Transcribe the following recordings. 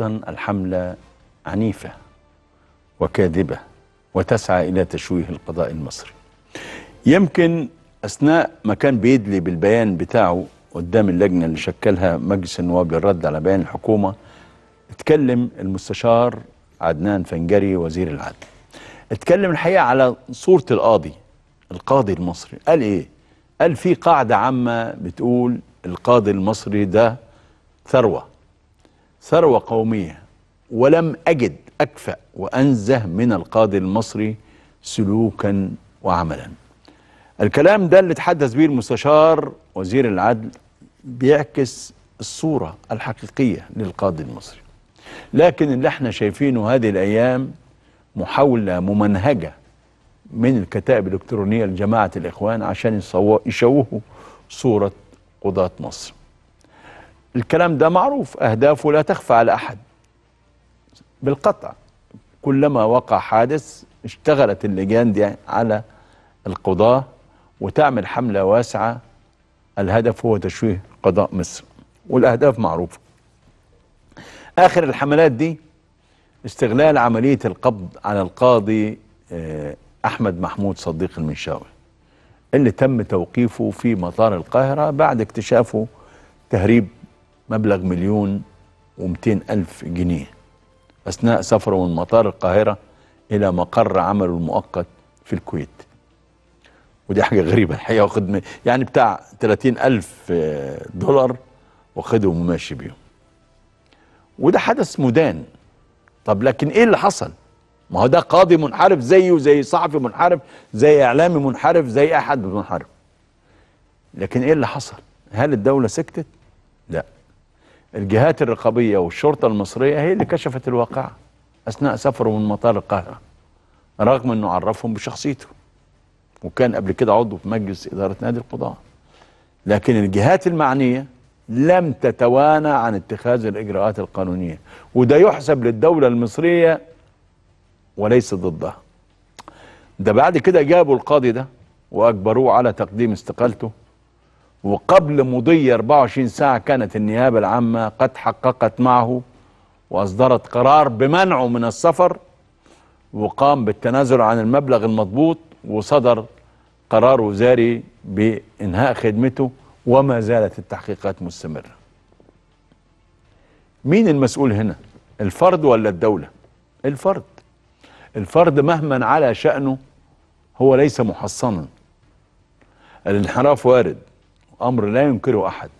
الحملة عنيفة وكاذبة وتسعى إلى تشويه القضاء المصري يمكن أثناء ما كان بيدلي بالبيان بتاعه قدام اللجنة اللي شكلها مجلس النواب للرد على بيان الحكومة اتكلم المستشار عدنان فنجري وزير العدل اتكلم الحقيقة على صورة القاضي القاضي المصري قال ايه قال في قاعدة عامة بتقول القاضي المصري ده ثروة ثروة قومية ولم أجد أكفأ وأنزه من القاضي المصري سلوكا وعملا الكلام ده اللي تحدث به المستشار وزير العدل بيعكس الصورة الحقيقية للقاضي المصري لكن اللي احنا شايفينه هذه الأيام محاولة ممنهجة من الكتائب الإلكترونية لجماعة الإخوان عشان يشوهوا صورة قضاة مصر الكلام ده معروف أهدافه لا تخفى على أحد بالقطع كلما وقع حادث اشتغلت اللجان دي يعني على القضاة وتعمل حملة واسعة الهدف هو تشويه قضاء مصر والأهداف معروفة آخر الحملات دي استغلال عملية القبض على القاضي آه، أحمد محمود صديق المنشاوي اللي تم توقيفه في مطار القاهرة بعد اكتشافه تهريب مبلغ مليون و ألف جنيه أثناء سفره من مطار القاهرة إلى مقر عمله المؤقت في الكويت ودي حاجة غريبة الحقيقة واخد يعني بتاع 30 ألف آه، دولار واخدهم وماشي بيهم وده حدث مدان طب لكن ايه اللي حصل ما هو ده قاضي منحرف زيه زي صحفي منحرف زي اعلامي منحرف زي احد منحرف لكن ايه اللي حصل هل الدولة سكتت لا الجهات الرقابية والشرطة المصرية هي اللي كشفت الواقعة أثناء سفره من مطار القاهرة رغم أنه عرفهم بشخصيته وكان قبل كده عضو في مجلس إدارة نادي القضاء لكن الجهات المعنية لم تتوانى عن اتخاذ الإجراءات القانونية وده يحسب للدولة المصرية وليس ضدها ده بعد كده جابوا القاضي ده وأجبروه على تقديم استقالته وقبل مضي 24 ساعة كانت النيابة العامة قد حققت معه وأصدرت قرار بمنعه من السفر وقام بالتنازل عن المبلغ المضبوط وصدر قرار وزاري بإنهاء خدمته وما زالت التحقيقات مستمرة مين المسؤول هنا الفرد ولا الدولة الفرد الفرد مهما على شأنه هو ليس محصنا الانحراف وارد أمر لا ينكره أحد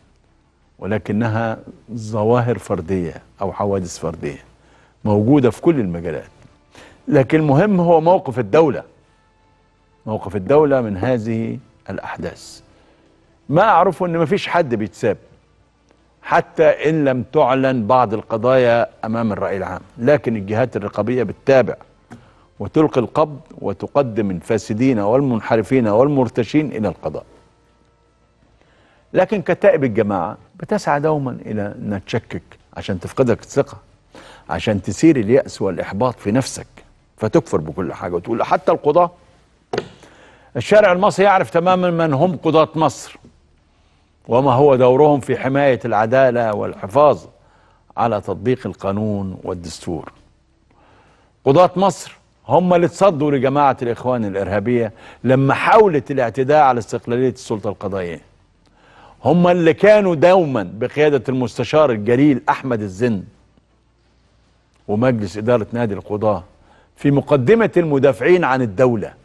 ولكنها ظواهر فردية أو حوادث فردية موجودة في كل المجالات لكن المهم هو موقف الدولة موقف الدولة من هذه الأحداث ما أعرفه أن مفيش حد بيتساب حتى إن لم تعلن بعض القضايا أمام الرأي العام لكن الجهات الرقابية بتتابع وتلقي القبض وتقدم الفاسدين والمنحرفين والمرتشين إلى القضاء لكن كتائب الجماعة بتسعى دوما إلى أن تشكك عشان تفقدك الثقة عشان تثير اليأس والإحباط في نفسك فتكفر بكل حاجة وتقول حتى القضاة الشارع المصري يعرف تماما من هم قضاة مصر وما هو دورهم في حماية العدالة والحفاظ على تطبيق القانون والدستور قضاة مصر هم اللي اتصدوا لجماعة الإخوان الإرهابية لما حاولت الاعتداء على استقلالية السلطة القضائية هم اللي كانوا دوما بقيادة المستشار الجليل أحمد الزن ومجلس إدارة نادي القضاة في مقدمة المدافعين عن الدولة